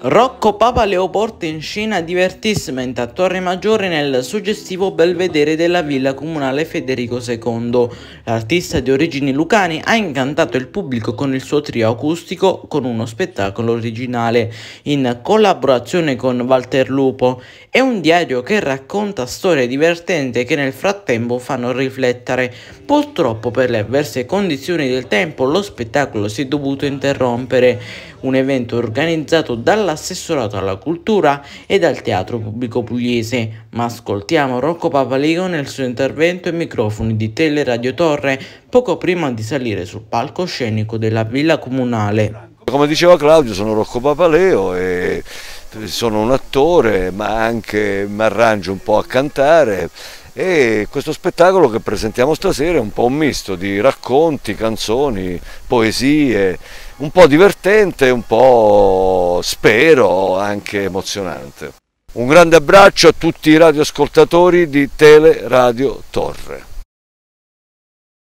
Rocco Papa Leopoldo scena divertissement a Torre Maggiore nel suggestivo belvedere della villa comunale Federico II. L'artista di origini lucani ha incantato il pubblico con il suo trio acustico con uno spettacolo originale, in collaborazione con Walter Lupo. È un diario che racconta storie divertenti che nel frattempo fanno riflettere. Purtroppo per le avverse condizioni del tempo lo spettacolo si è dovuto interrompere. Un evento organizzato da dall'assessorato alla cultura e dal teatro pubblico pugliese. Ma ascoltiamo Rocco Papalego nel suo intervento ai microfoni di Teleradio Torre poco prima di salire sul palcoscenico della Villa Comunale. Come diceva Claudio sono Rocco Papaleo e sono un attore ma anche mi arrangio un po' a cantare e questo spettacolo che presentiamo stasera è un po' un misto di racconti, canzoni, poesie, un po' divertente, un po' spero anche emozionante. Un grande abbraccio a tutti i radioascoltatori di Tele Radio Torre.